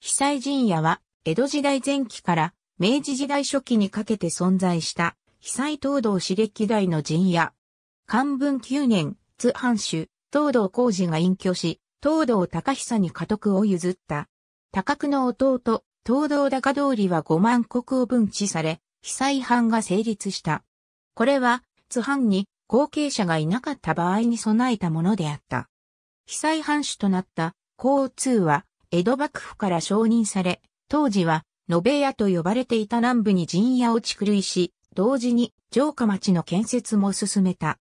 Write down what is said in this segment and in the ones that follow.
被災陣屋は、江戸時代前期から明治時代初期にかけて存在した、被災東道刺激代の陣屋。漢文9年、津藩主、東道工事が隠居し、東道高久に家督を譲った。高久の弟、東道高通りは5万国を分置され、被災藩が成立した。これは、津藩に後継者がいなかった場合に備えたものであった。被災藩主となった、高通は、江戸幕府から承認され、当時は、野辺屋と呼ばれていた南部に陣屋を築類し、同時に城下町の建設も進めた。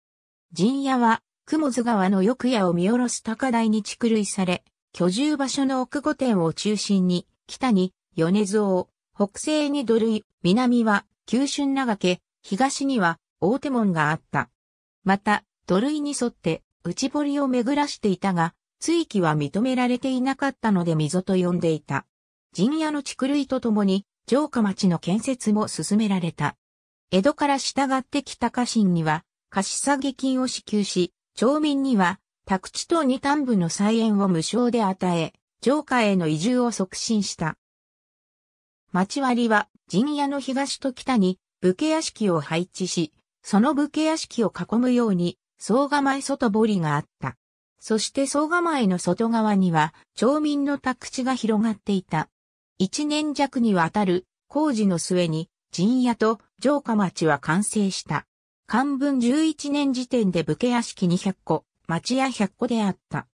陣屋は、雲津川の翌屋を見下ろす高台に築類され、居住場所の奥御殿を中心に、北に米蔵、北西に土塁、南は九春長家、東には大手門があった。また、土塁に沿って内堀を巡らしていたが、水域は認められていなかったので溝と呼んでいた。陣屋の竹類とともに、城下町の建設も進められた。江戸から従ってきた家臣には、貸下げ金を支給し、町民には、宅地と二端部の菜園を無償で与え、城下への移住を促進した。町割は、陣屋の東と北に、武家屋敷を配置し、その武家屋敷を囲むように、総構外堀があった。そして総構の外側には町民の宅地が広がっていた。一年弱にわたる工事の末に陣屋と城下町は完成した。漢文11年時点で武家屋敷200個、町屋100個であった。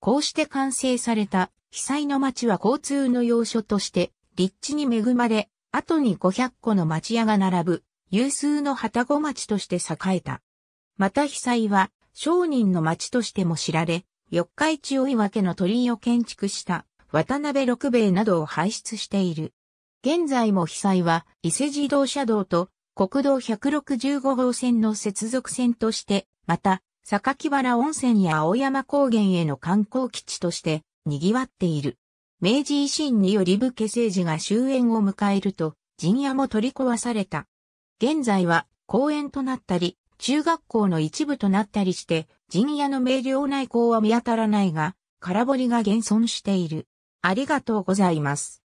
こうして完成された被災の町は交通の要所として立地に恵まれ、後に500個の町屋が並ぶ有数の旗子町として栄えた。また被災は商人の町としても知られ、四日市追分の鳥居を建築した渡辺六兵衛などを輩出している。現在も被災は伊勢自動車道と国道165号線の接続線として、また、榊原温泉や青山高原への観光基地として賑わっている。明治維新により武家政治が終焉を迎えると、陣屋も取り壊された。現在は公園となったり、中学校の一部となったりして、陣屋の明瞭内校は見当たらないが、空堀が現存している。ありがとうございます。